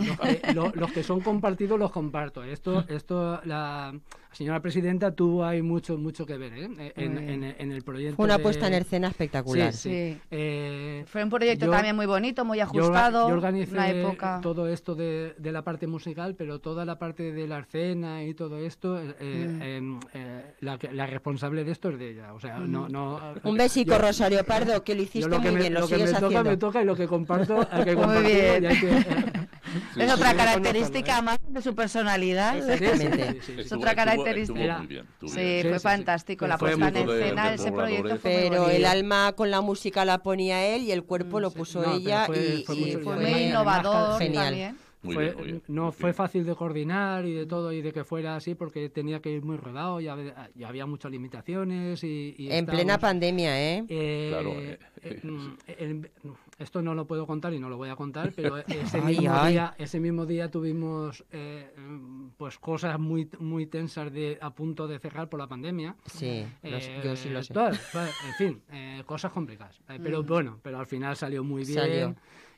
Los que, son compartidos los comparto. Esto, esto la señora presidenta tuvo ahí mucho, mucho que ver ¿eh? en, el proyecto. una puesta en escena espectacular. Sí, eh, fue un proyecto también muy bonito, muy ajustado. Yo, época... todo esto de, de la parte musical, pero toda la parte de la escena y todo esto, eh, mm. eh, em, eh, la, responsable de esto es de ella. O sea, no, mm. no, Un besico Rosario Pardo, que lo hiciste muy bien, lo, que me toca, me toca y lo que comparto, hay que *laughs* *laughs* es otra característica más de su personalidad. Exactamente. es otra característica. sí, fue fantástico la puesta en escena ese proyecto. Fue pero el alma con la música la ponía él y el cuerpo mm, lo puso ella y, fue, muy innovador. Genial. También no fue fácil de coordinar y de todo y de que fuera así porque tenía que ir muy rodado y había, muchas limitaciones y, en plena pandemia, ¿eh? eh, eh, eh mm, esto no lo puedo contar y no lo voy a contar, pero *laughs* ese mismo día, ese mismo día tuvimos pues cosas muy muy tensas de a punto de cerrar por la pandemia. Sí, yo sí lo sé. en fin, cosas complicadas. pero mm. bueno, pero al final salió muy bien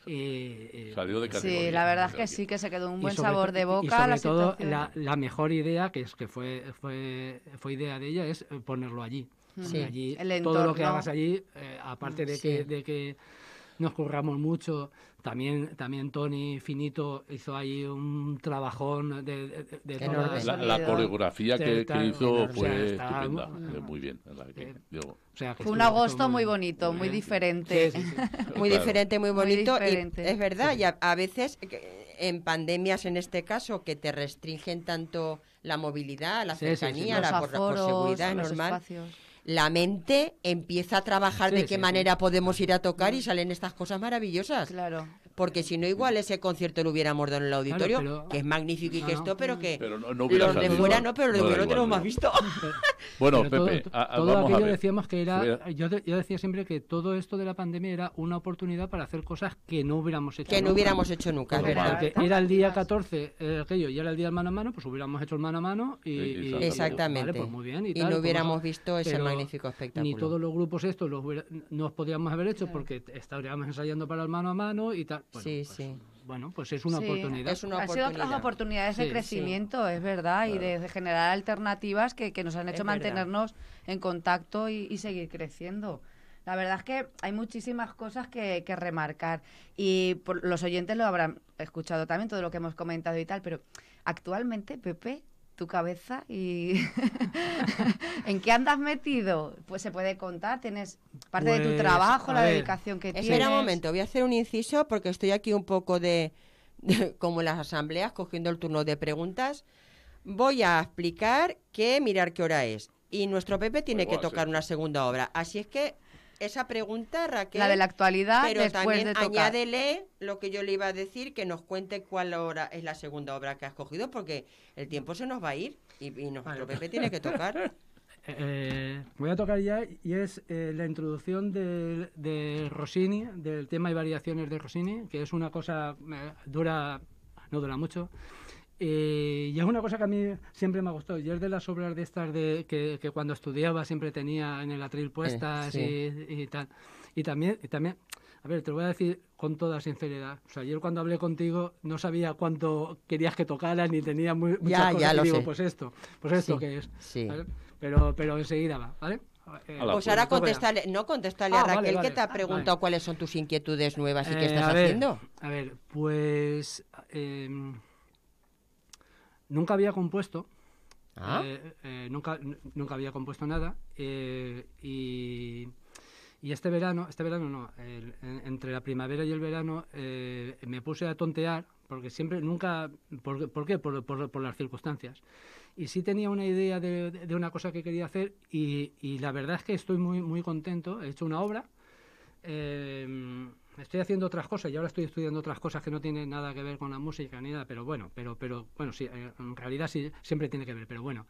y eh, eh, Sí, la verdad es que sí, que se quedó un buen sabor de boca. la todo, la, mejor idea, que es que fue, fue, fue idea de ella, es ponerlo allí. allí, todo lo que hagas allí, eh, aparte de, que, de que nos curramos mucho también, también Tony Finito hizo ahí un trabajón de, la, coreografía que, hizo fue estupenda, muy bien. Eh, fue un agosto muy, bonito, muy, *laughs* diferente. muy diferente, muy bonito. es verdad, y a, veces eh, eh, en pandemias, en este caso, que te restringen tanto la movilidad, la cercanía, la por, seguridad normal. Espacios la mente empieza a trabajar de qué manera podemos ir a tocar y salen estas cosas maravillosas. Claro porque si no igual ese concierto lo hubiéramos dado en el auditorio, que es magnífico y que esto, pero que pero no, no de no, *laughs* pero lo de hemos visto. bueno, Pepe, aquello decíamos que era, yo, decía siempre que todo esto de la pandemia era una oportunidad para hacer cosas que no hubiéramos hecho. Que no hubiéramos hecho nunca, verdad. Porque era el día 14 eh, aquello y era el día del mano a mano, pues hubiéramos hecho el mano a mano y, exactamente. Y, no hubiéramos visto ese magnífico espectáculo. Ni todos los grupos estos los no nos podíamos haber hecho porque estaríamos ensayando para el mano a mano y tal. Bueno, sí, pues, sí. Bueno, pues es una oportunidad. Han sido otras oportunidades de crecimiento, es verdad, y de, generar alternativas que, nos han hecho mantenernos en contacto y, seguir creciendo. La verdad es que hay muchísimas cosas que, que remarcar y los oyentes lo habrán escuchado también, todo lo que hemos comentado y tal, pero actualmente, Pepe, tu cabeza y *laughs* en qué andas metido. Pues se puede contar, tienes parte de tu pues, trabajo, la dedicación que tienes. Espera un momento, voy a hacer un inciso porque estoy aquí un poco de, como en las asambleas, cogiendo el turno de preguntas. Voy a explicar que mirar qué hora es. Y nuestro Pepe tiene que tocar una segunda obra. Así es que esa pregunta, Raquel. La de la actualidad, después de tocar. añádele lo que yo le iba a decir, que nos cuente cuál hora es la segunda obra que has cogido, porque el tiempo se nos va a ir y, y nuestro Pepe tiene que tocar. *laughs* Eh, voy a tocar ya y es eh, la introducción de, de, Rossini, del tema y variaciones de Rossini, que es una cosa eh, dura, no dura mucho. Eh, y es una cosa que a mí siempre me ha gustado. Y es de las obras de estas de, que, cuando estudiaba siempre tenía en el atril eh, puestas y, tal. Y también, y también, a ver, te lo voy a decir con toda sinceridad. O sea, ayer cuando hablé contigo no sabía cuánto querías que tocara ni tenía muy, muchas ya, Ya lo digo, pues esto, pues esto que es. Sí. Pero, pero enseguida va, ¿vale? Eh, pues ahora contéstale, no contestarle ah, a Raquel que te ha preguntado cuáles son tus inquietudes nuevas y qué estás haciendo. A ver, pues em, Nunca había compuesto. Ah. Eh, eh, nunca, nunca había compuesto nada. Eh, y, este verano, este verano no, entre la primavera y el verano me puse a tontear, porque siempre, nunca, ¿por, qué? Por, las circunstancias. Y sí tenía una idea de, una cosa que quería hacer y, y, la verdad es que estoy muy, muy contento. He hecho una obra estoy haciendo otras cosas y ahora estoy estudiando otras cosas que no tienen nada que ver con la música ni nada, pero bueno, pero, pero bueno, sí, eh, en realidad sí, siempre tiene que ver, pero bueno.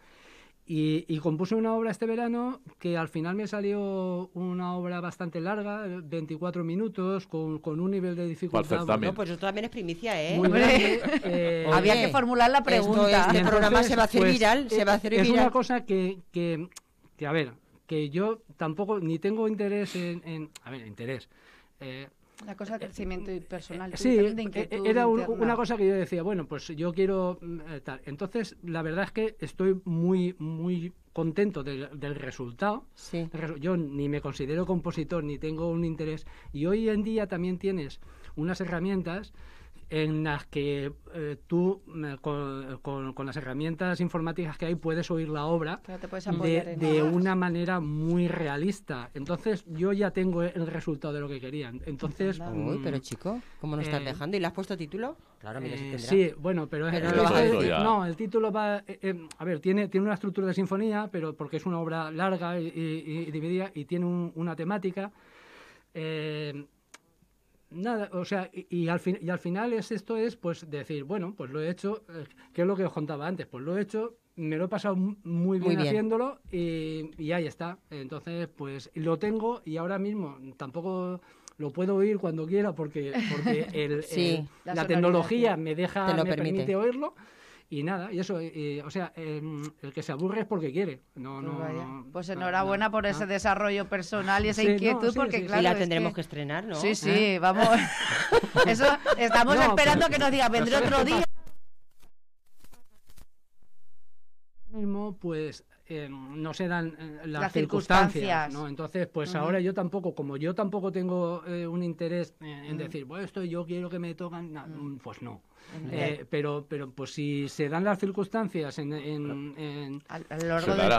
Y, compuse una obra este verano que al final me salió una obra bastante larga, 24 minutos, con, un nivel de dificultad. No, pues eso también es primicia, ¿eh? *laughs* eh Había que formular la pregunta. este programa se va a hacer pues, viral, se va a hacer es viral. una cosa que, a ver, que yo tampoco ni tengo interés en, a ver, interés. Eh, la cosa de crecimiento eh, eh, personal. Eh, sí, era una cosa que yo decía, bueno, pues yo quiero mm, tal. Entonces, la verdad es que estoy muy, muy contento del resultado. Yo ni me considero compositor, ni tengo un interés. Y hoy en día también tienes unas herramientas en las que eh, tú eh, con, las herramientas informáticas que hay puedes oír la obra de, una manera muy realista. Entonces yo ya tengo el resultado de lo que querían. Entonces, Uy, mm, pero chico, ¿cómo nos estás eh, dejando? ¿Y le has puesto título? Claro, mira, sí, bueno, pero, es el, no, el título va, a ver, tiene tiene una estructura de sinfonía, pero porque es una obra larga y, y, dividida y tiene una temática. Nada, o sea, y, al fin, y al final es esto es pues decir, bueno, pues lo he hecho, eh, ¿Qué es lo que os contaba antes, pues lo he hecho, me lo he pasado muy bien, haciéndolo y, ahí está. Entonces, pues lo tengo y ahora mismo tampoco lo puedo oír cuando quiera porque, porque *laughs* el, la, tecnología me deja, permite oírlo. Y nada, y eso, o sea, em, el que se aburre es porque quiere. No, pues no, pues, enhorabuena por ese desarrollo personal y esa inquietud, porque claro. Y la tendremos que... estrenar, ¿no? Sí, sí, ¿Eh? vamos. *laughs* eso, estamos esperando que nos diga, vendré otro día. pues em, no se dan eh, las, circunstancias, Entonces, pues ahora yo tampoco, como yo tampoco tengo eh, un interés en, decir, bueno, esto yo quiero que me tocan, pues no. Eh, pero, pero pues si se dan las circunstancias en, en,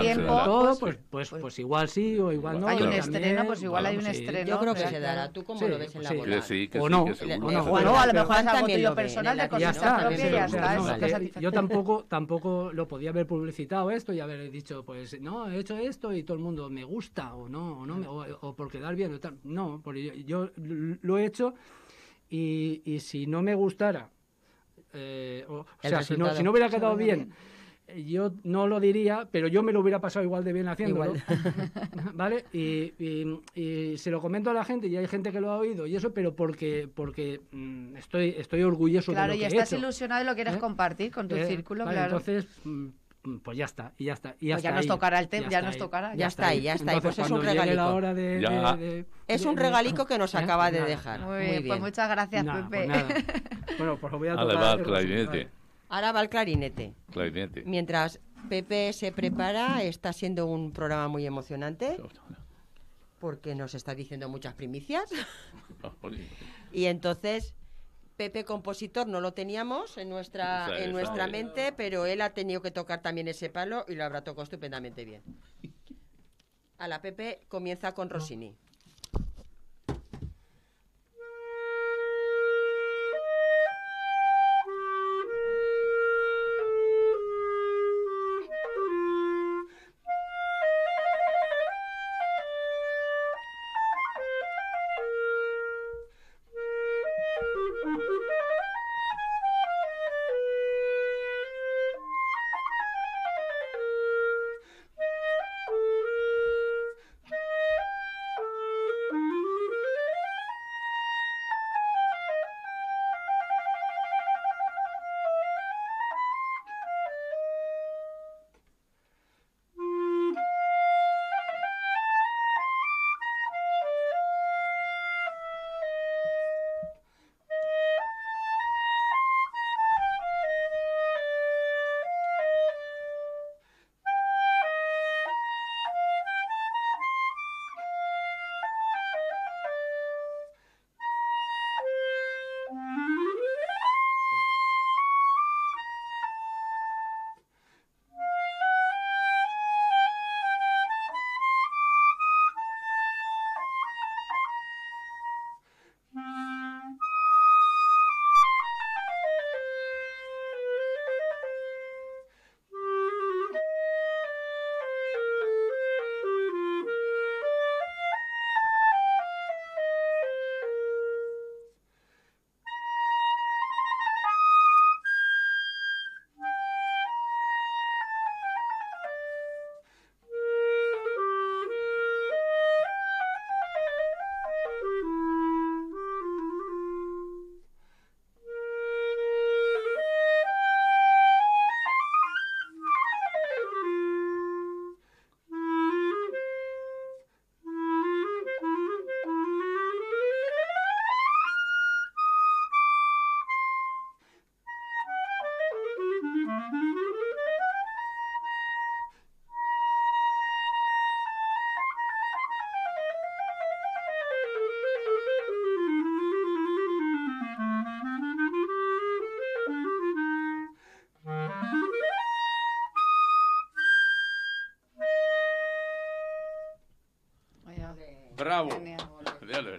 tiempo, todo, pues pues, pues, pues, pues, igual sí o pues igual no. Hay un estreno, pues igual hay un estreno. Yo creo que se dará. ¿Tú cómo lo ves en la bola? o no, o a lo mejor es en personal de cosas Yo tampoco, tampoco lo podía haber publicitado esto y haber dicho, pues no, he hecho esto y todo el mundo me gusta o no, o, no, por quedar bien. tal. No, porque yo, yo lo he hecho y si no me gustara eh, o, sea, si no, si no, hubiera quedado bien, eh, yo no lo diría, pero yo me lo hubiera pasado igual de bien haciéndolo. *laughs* ¿Vale? Y, se lo comento a la gente y hay gente que lo ha oído y eso, pero porque, porque mm, estoy, estoy orgulloso de lo que he Claro, y estás ilusionado de lo que quieres ¿eh? compartir con tu círculo, claro. Entonces mm, pues ya está, y ya está. Y ya, pues nos tocará el tema, ya, nos tocará. Ya, está, ahí, ya está. Entonces, pues es un regalico. es un regalico que nos acaba de dejar. Muy bien, pues muchas gracias, Pepe. Pues *laughs* bueno, pues voy a tocar. Ahora va el clarinete. Ahora va el clarinete. Clarinete. Mientras Pepe se prepara, está siendo un programa muy emocionante porque nos está diciendo muchas primicias. *laughs* Ah, y entonces Pepe compositor no lo teníamos en nuestra en nuestra mente, pero él ha tenido que tocar también ese palo y lo habrá tocado estupendamente bien. A la Pepe comienza con Rossini.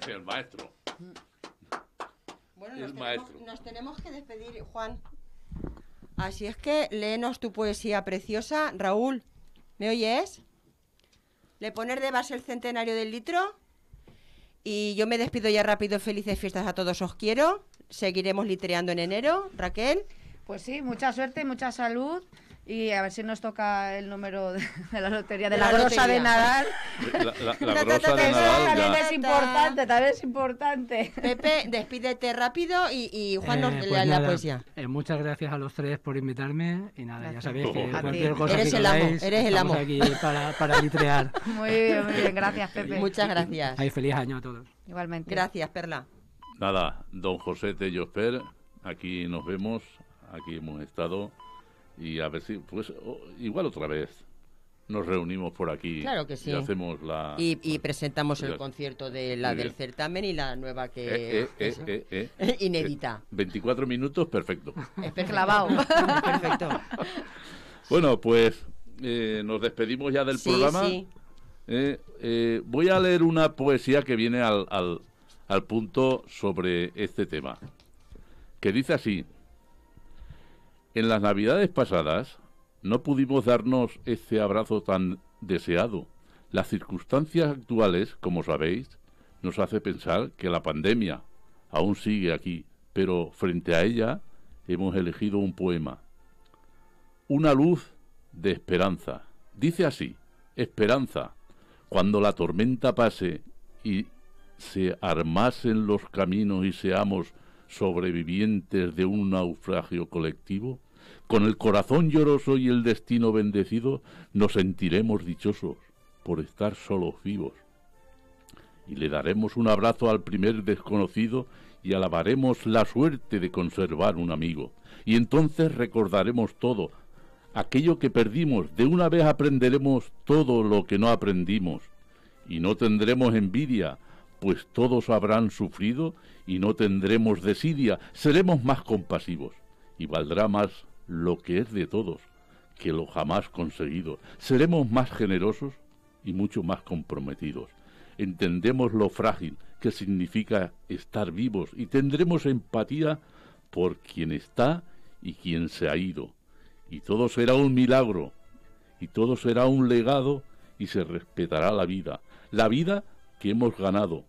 el maestro. Bueno, nos, Tenemos, que despedir, Juan. Así es que léenos tu poesía preciosa, Raúl. ¿Me oyes? Le poner de base el centenario del litro. Y yo me despido ya rápido. Felices fiestas a todos, os quiero. Seguiremos litreando en enero, Raquel. Pues sí, mucha suerte, mucha salud y a ver si nos toca el número de, *laughs* la lotería de, la, la, grosa de nadar La, de Nadal también es importante, también es importante. Pepe, despídete rápido y, Juan nos eh, lea pues la, poesía. Eh, muchas gracias a los tres por invitarme y nada, ya sabéis que cualquier cosa eres el amo, eres el amo. aquí para, para litrear. *laughs* muy bien, muy bien, gracias Pepe. Muchas gracias. feliz año a todos. Igualmente. Gracias, Perla. Nada, don José Tellosper, aquí nos vemos, aquí hemos estado y a ver si, pues igual otra vez nos reunimos por aquí y hacemos la y, presentamos el concierto de la del certamen y la nueva que eh, eh, eh, *laughs* inédita 24 minutos perfecto *laughs* es clavado *laughs* perfecto bueno pues nos despedimos ya del programa voy a leer una poesía que viene al, al punto sobre este tema que dice así en las navidades pasadas no pudimos darnos ese abrazo tan deseado. Las circunstancias actuales, como sabéis, nos hace pensar que la pandemia aún sigue aquí, pero frente a ella hemos elegido un poema. Una luz de esperanza. Dice así, esperanza, cuando la tormenta pase y se armasen los caminos y seamos sobrevivientes de un naufragio colectivo, con el corazón lloroso y el destino bendecido nos sentiremos dichosos por estar solos vivos. Y le daremos un abrazo al primer desconocido y alabaremos la suerte de conservar un amigo. Y entonces recordaremos todo, aquello que perdimos, de una vez aprenderemos todo lo que no aprendimos. Y no tendremos envidia, pues todos habrán sufrido y no tendremos desidia, seremos más compasivos. Y valdrá más lo que es de todos, que lo jamás conseguido. Seremos más generosos y mucho más comprometidos. Entendemos lo frágil que significa estar vivos y tendremos empatía por quien está y quien se ha ido. Y todo será un milagro, y todo será un legado y se respetará la vida, la vida que hemos ganado.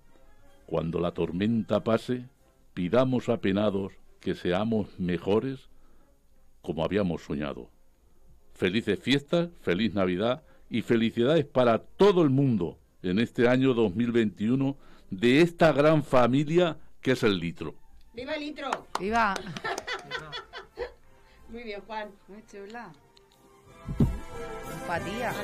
Cuando la tormenta pase, pidamos apenados que seamos mejores como habíamos soñado. Felices fiestas, feliz Navidad y felicidades para todo el mundo en este año 2021 de esta gran familia que es el litro. ¡Viva el litro! ¡Viva! *laughs* Muy bien, Juan. Muy chula. Empatía.